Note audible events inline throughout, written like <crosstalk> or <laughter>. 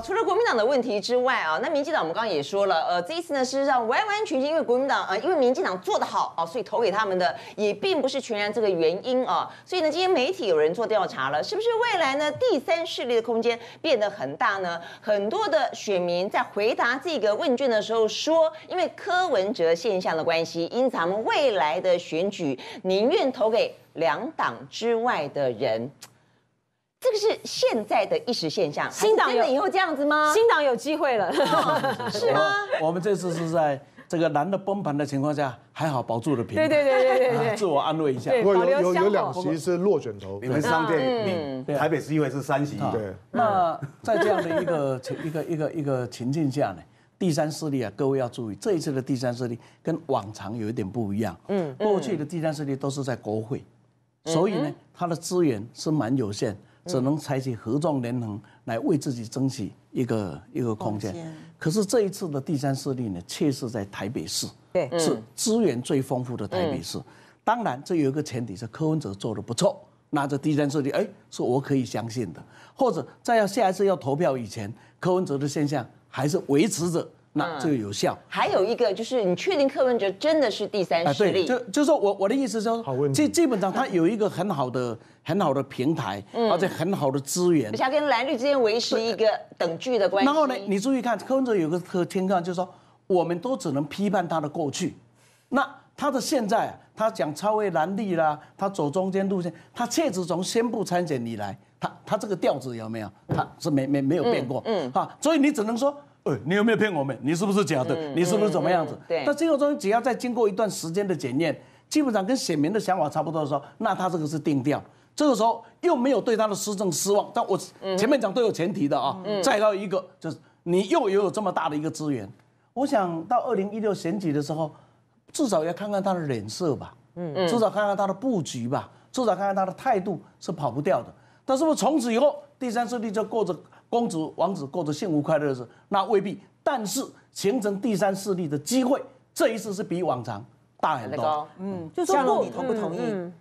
除了国民党的问题之外啊，那民进党我们刚刚也说了，呃，这一次呢，事实上完完全全因为国民党，呃，因为民进党做得好啊，所以投给他们的也并不是全然这个原因啊。所以呢，今天媒体有人做调查了，是不是未来呢第三势力的空间变得很大呢？很多的选民在回答这个问卷的时候说，因为柯文哲现象的关系，因此未来的选举宁愿投给两党之外的人。这个是现在的一时现象，新党真的以后这样子吗？新党有机会了，<laughs> 是吗？我们这次是在这个男的崩盘的情况下，还好保住了平。对对对对对，自我安慰一下。不过有有有两席是落选头，你们商届嗯、台北市议会是三席。对。那在这样的一个 <laughs> 一个一个一个情境下呢，第三势力啊，各位要注意，这一次的第三势力跟往常有一点不一样。嗯，过去的第三势力都是在国会，所以呢，它的资源是蛮有限。只能采取合纵连横来为自己争取一个一个空间。可是这一次的第三势力呢，确实在台北市，是资源最丰富的台北市。当然，这有一个前提是柯文哲做的不错，那这第三势力，哎，是我可以相信的。或者在要下一次要投票以前，柯文哲的现象还是维持着。那这个有效。还有一个就是，你确定柯文哲真的是第三势力？对，就就是说我我的意思说，基基本上他有一个很好的很好的平台，而且很好的资源。想跟蓝绿之间维持一个等距的关系。然后呢，你注意看柯文哲有个特天看，就是说我们都只能批判他的过去，那他的现在，他讲超越蓝绿啦，他走中间路线，他确实从宣布参选以来，他他这个调子有没有？他是没没没有变过，嗯啊，所以你只能说。你有没有骗我们？你是不是假的？你是不是怎么样子？那这个中只要再经过一段时间的检验，基本上跟选民的想法差不多的时候，那他这个是定调。这个时候又没有对他的施政失望。但我前面讲都有前提的啊。再到一个就是你又拥有这么大的一个资源，我想到二零一六选举的时候，至少要看看他的脸色吧，嗯，至少看看他的布局吧，至少看看他的态度是跑不掉的。但是不是从此以后第三势力就过着？公主王子过着幸福快乐日子，那未必。但是形成第三势力的机会，这一次是比往常大很多。嗯，就向龙，你同不同意？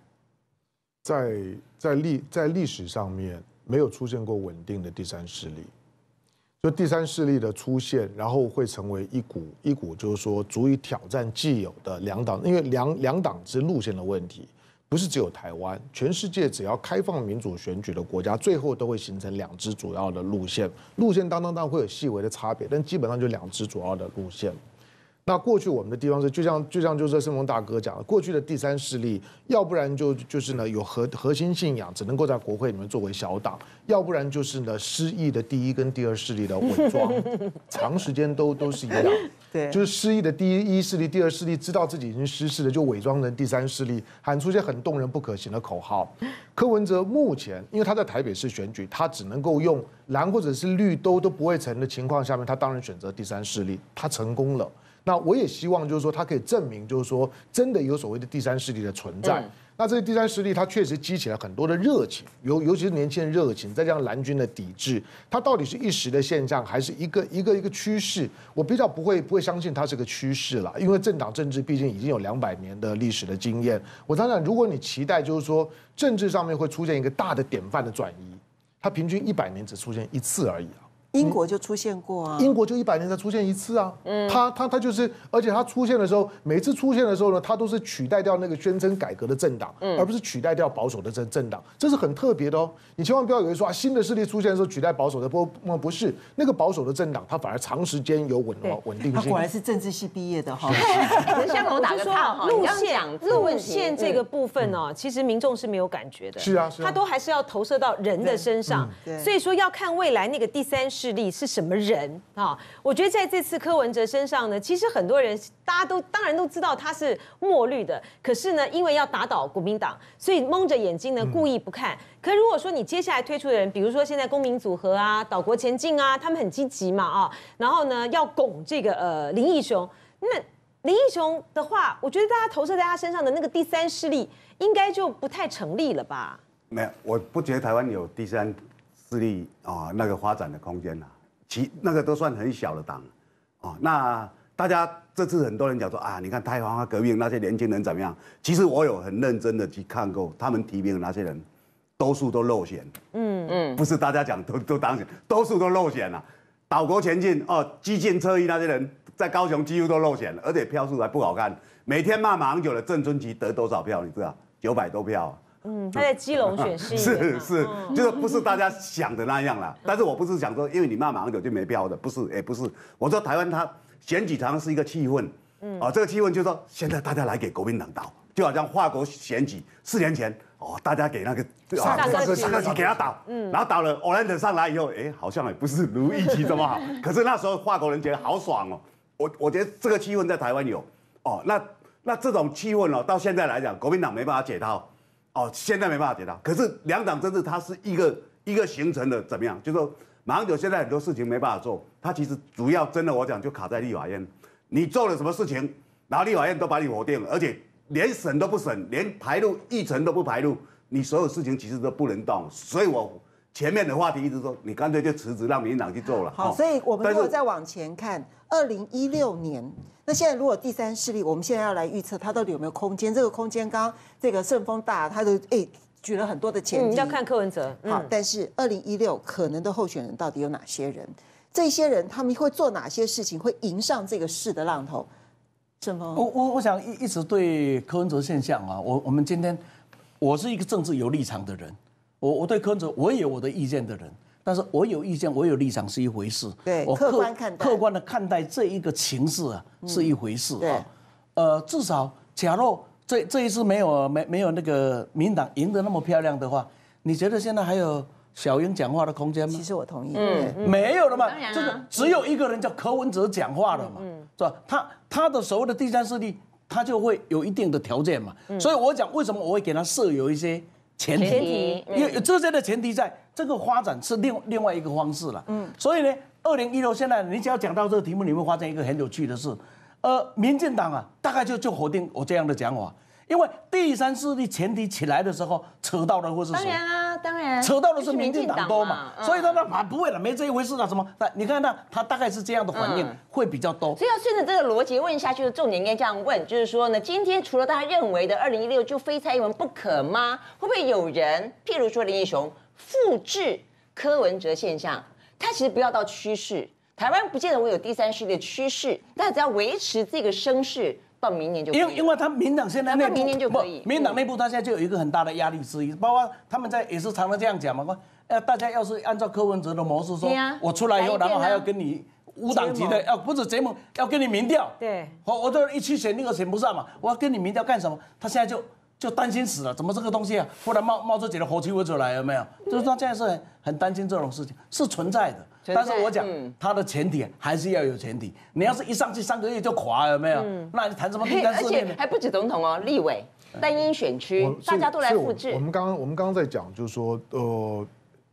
在在历在历史上面没有出现过稳定的第三势力，就第三势力的出现，然后会成为一股一股，就是说足以挑战既有的两党，因为两两党之路线的问题。不是只有台湾，全世界只要开放民主选举的国家，最后都会形成两支主要的路线。路线当当当会有细微的差别，但基本上就两支主要的路线。那过去我们的地方是，就像就像就是盛丰大哥讲的，过去的第三势力，要不然就就是呢有核核心信仰，只能够在国会里面作为小党；要不然就是呢失意的第一跟第二势力的伪装，<laughs> 长时间都都是一样。就是失意的第一势力、第二势力知道自己已经失势了，就伪装成第三势力，喊出一些很动人不可行的口号。柯文哲目前因为他在台北市选举，他只能够用蓝或者是绿都都不会成的情况下面，他当然选择第三势力，他成功了。那我也希望，就是说，他可以证明，就是说，真的有所谓的第三势力的存在。那这个第三势力，它确实激起了很多的热情，尤尤其是年轻人热情。再加上蓝军的抵制，它到底是一时的现象，还是一个一个一个趋势？我比较不会不会相信它是个趋势了，因为政党政治毕竟已经有两百年的历史的经验。我当然，如果你期待就是说，政治上面会出现一个大的典范的转移，它平均一百年只出现一次而已啊。英国就出现过啊，英国就一百年才出现一次啊，嗯，他他他就是，而且他出现的时候，每次出现的时候呢，他都是取代掉那个宣称改革的政党，嗯，而不是取代掉保守的政政党，这是很特别的哦，你千万不要以为说啊新的势力出现的时候取代保守的，不不不是，那个保守的政党，他反而长时间有稳稳定性。他果然是政治系毕业的哈，跟向龙打个套路线路线这个部分呢，其实民众是没有感觉的，是啊是啊，他都还是要投射到人的身上，所以说要看未来那个第三世。势力是什么人啊？我觉得在这次柯文哲身上呢，其实很多人大家都当然都知道他是墨绿的，可是呢，因为要打倒国民党，所以蒙着眼睛呢，故意不看。可如果说你接下来推出的人，比如说现在公民组合啊、岛国前进啊，他们很积极嘛啊，然后呢要拱这个呃林义雄，那林义雄的话，我觉得大家投射在他身上的那个第三势力，应该就不太成立了吧？没有，我不觉得台湾有第三。势力啊，那个发展的空间呐，其那个都算很小的党，哦，那大家这次很多人讲说啊，你看台湾革命那些年轻人怎么样？其实我有很认真的去看过他们提名的那些人，多数都落选，嗯嗯，不是大家讲都都当选，多数都落选了。岛国前进哦，激进车一那些人在高雄几乎都落选了，而且票数还不好看。每天骂马英九的郑春菊得多少票？你知道？九百多票。嗯，他在基隆选西 <laughs> 是是，就是不是大家想的那样啦。但是我不是想说，因为你骂马英九就没标的，不是，也不是。我说台湾他选举常常是一个气氛，嗯，啊，这个气氛就是说现在大家来给国民党倒，就好像华国选举四年前，哦，大家给那个，上个上去给他倒，嗯，然后倒了，欧兰等上来以后，哎，好像也不是如意期这么好，可是那时候法国人觉得好爽哦。我我觉得这个气氛在台湾有，哦，那那这种气氛哦，到现在来讲，国民党没办法解套。哦，现在没办法解答。可是两党政治，它是一个一个形成的，怎么样？就说马英九现在很多事情没办法做，他其实主要真的我讲就卡在立法院，你做了什么事情，然后立法院都把你否定，而且连审都不审，连排路议程都不排路，你所有事情其实都不能动，所以我。前面的话题一直说，你干脆就辞职，让民进党去做了。好，所以我们如果再往前看，二零一六年，那现在如果第三势力，我们现在要来预测它到底有没有空间？这个空间，刚刚这个顺丰大，他的哎举了很多的前你要看柯文哲。好，但是二零一六可能的候选人到底有哪些人？这些人他们会做哪些事情？会迎上这个势的浪头？盛丰，我我我想一一直对柯文哲现象啊，我我们今天，我是一个政治有立场的人。我我对柯文哲，我也我的意见的人，但是我有意见，我有立场是一回事。对，我客客观的看待这一个情势啊，是一回事啊。呃，至少假若这这一次没有没没有那个民党赢得那么漂亮的话，你觉得现在还有小英讲话的空间吗？其实我同意，嗯，没有了嘛，就是只有一个人叫柯文哲讲话了嘛，是吧？他他的所谓的第三势力，他就会有一定的条件嘛。所以我讲为什么我会给他设有一些。前提，因为这些的前提在，这个发展是另另外一个方式了。嗯，所以呢，二零一六现在，你只要讲到这个题目，你会发现一个很有趣的事，呃，民进党啊，大概就就否定我这样的讲法。因为第三势力前提起来的时候，扯到的会是谁？当然啊，当然扯到的是民进党多嘛，所以他那反不会了，没这一回事了。什么？那你看他，他大概是这样的反应会比较多。所以要顺着这个逻辑问下去的重点应该这样问，就是说呢，今天除了大家认为的二零一六就非蔡英文不可吗？会不会有人，譬如说林益雄复制柯文哲现象？他其实不要到趋势，台湾不见得会有第三势力的趋势，但只要维持这个声势。到明年就，因因为他民党现在内部，不，民党内部他现在就有一个很大的压力之一，包括他们在也是常常这样讲嘛，说呃大家要是按照柯文哲的模式说，我出来以后，然后还要跟你无党籍的，要不是节目要跟你民调，对，我我这一去选那个选不上嘛，我要跟你民调干什么？他现在就就担心死了，怎么这个东西啊，忽然冒冒出几个火气味出来，有没有？就是他现在是很担心这种事情，是存在的。但是我讲，他的前提还是要有前提。你要是一上去三个月就垮了，没有，那就谈什么第三且力？还不止总统哦，立委、单一选区，大家都来复制。我们刚刚我们刚刚在讲，就是说，呃，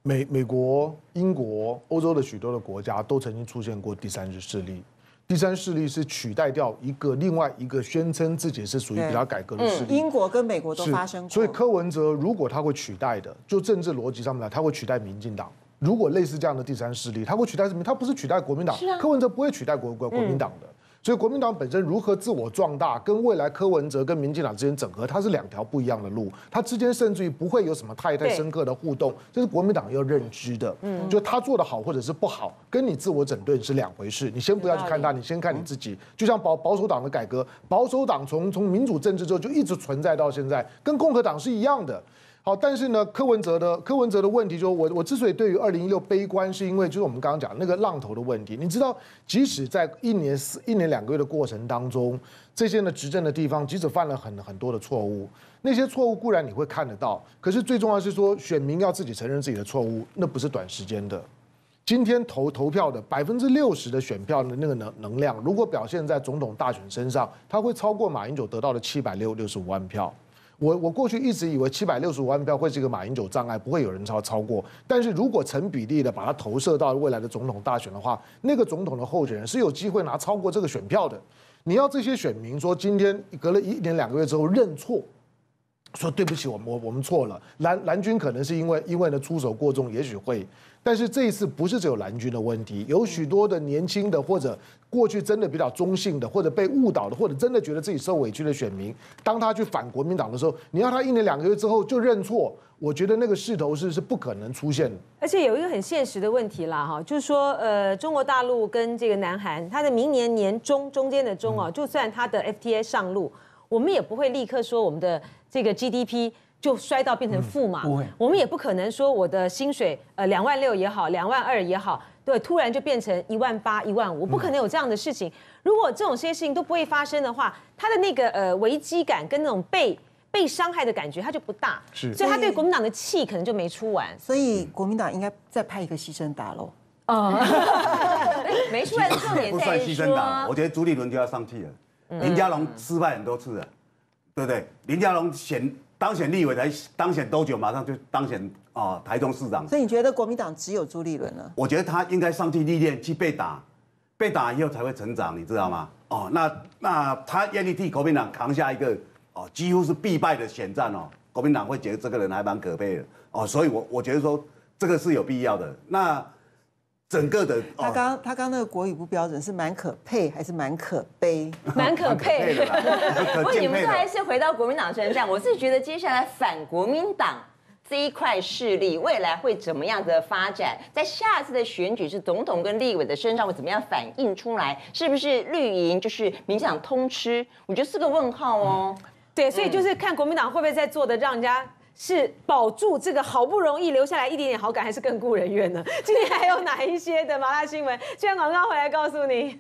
美美国、英国、欧洲的许多的国家都曾经出现过第三势力。第三势力是取代掉一个另外一个宣称自己是属于比较改革的势力。英国跟美国都发生过。所以柯文哲如果他会取代的，就政治逻辑上面来，他会取代民进党。如果类似这样的第三势力，他会取代什么？他不是取代国民党，柯文哲不会取代国国国民党的。所以国民党本身如何自我壮大，跟未来柯文哲跟民进党之间整合，它是两条不一样的路。它之间甚至于不会有什么太太深刻的互动，这是国民党要认知的。嗯，就他做的好或者是不好，跟你自我整顿是两回事。你先不要去看他，你先看你自己。就像保保守党的改革，保守党从从民主政治之后就一直存在到现在，跟共和党是一样的。好，但是呢，柯文哲的柯文哲的问题，就是我我之所以对于二零一六悲观，是因为就是我们刚刚讲那个浪头的问题。你知道，即使在一年四一年两个月的过程当中，这些呢执政的地方，即使犯了很很多的错误，那些错误固然你会看得到，可是最重要是说，选民要自己承认自己的错误，那不是短时间的。今天投投票的百分之六十的选票的那个能能量，如果表现在总统大选身上，它会超过马英九得到的七百六六十五万票。我我过去一直以为七百六十五万票会是一个马英九障碍，不会有人超超过。但是如果成比例的把它投射到未来的总统大选的话，那个总统的候选人是有机会拿超过这个选票的。你要这些选民说今天隔了一年两个月之后认错。说对不起，我我我们错了。蓝蓝军可能是因为因为呢出手过重，也许会。但是这一次不是只有蓝军的问题，有许多的年轻的或者过去真的比较中性的，或者被误导的，或者真的觉得自己受委屈的选民，当他去反国民党的时候，你要他一年两个月之后就认错，我觉得那个势头是是不可能出现的。而且有一个很现实的问题啦，哈，就是说，呃，中国大陆跟这个南韩，他的明年年中中间的中哦，就算他的 FTA 上路，我们也不会立刻说我们的。这个 GDP 就衰到变成负嘛？不会，我们也不可能说我的薪水呃两万六也好，两万二也好，对，突然就变成一万八、一万五，不可能有这样的事情。如果这种些事情都不会发生的话，他的那个呃危机感跟那种被被伤害的感觉，他就不大。是，所以他对国民党的气可能就没出完。所以国民党应该再派一个牺牲打喽。啊，<laughs> 没出来重点。不，算牺牲打，我觉得朱立伦就要上去了。林佳龙失败很多次了。对不对？林佳龙选当选立委才当选多久，马上就当选啊台中市长。所以你觉得国民党只有朱立伦了？我觉得他应该上去历练，去被打，被打以后才会成长，你知道吗？哦，那那他愿意替国民党扛下一个哦，几乎是必败的选战哦，国民党会觉得这个人还蛮可悲的哦，所以我我觉得说这个是有必要的。那。整个的，他刚他刚那个国语不标准，是蛮可佩还是蛮可悲？<laughs> 蛮可佩。<laughs> 不过你们还是回到国民党身上，我是觉得接下来反国民党这一块势力未来会怎么样的发展，在下次的选举是总统跟立委的身上会怎么样反映出来？是不是绿营就是民想通吃？我觉得是个问号哦。对，所以就是看国民党会不会在做的让人家。是保住这个好不容易留下来一点点好感，还是更故人怨呢？今天还有哪一些的麻辣新闻？接完广告回来告诉你。